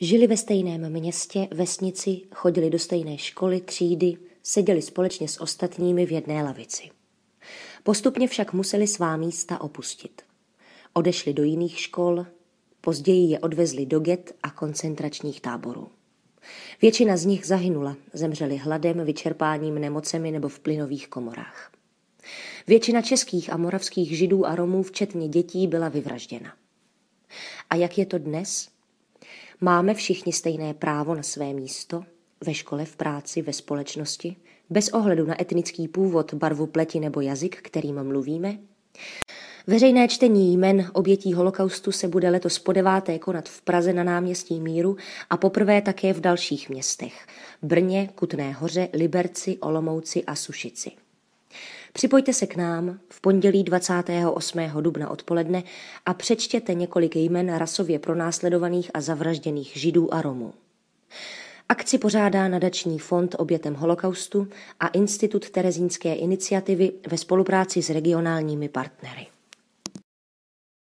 Žili ve stejném městě, vesnici, chodili do stejné školy, třídy, seděli společně s ostatními v jedné lavici. Postupně však museli svá místa opustit. Odešli do jiných škol, později je odvezli do get a koncentračních táborů. Většina z nich zahynula, zemřeli hladem, vyčerpáním, nemocemi nebo v plynových komorách. Většina českých a moravských židů a Romů, včetně dětí, byla vyvražděna. A jak je to dnes? Máme všichni stejné právo na své místo, ve škole, v práci, ve společnosti, bez ohledu na etnický původ, barvu pleti nebo jazyk, kterým mluvíme? Veřejné čtení jmen obětí holokaustu se bude letos po deváté konat v Praze na náměstí Míru a poprvé také v dalších městech – Brně, Kutné hoře, Liberci, Olomouci a Sušici. Připojte se k nám v pondělí 28. dubna odpoledne a přečtěte několik jmen rasově pronásledovaných a zavražděných Židů a Romů. Akci pořádá nadační fond obětem holokaustu a Institut Terezínské iniciativy ve spolupráci s regionálními partnery.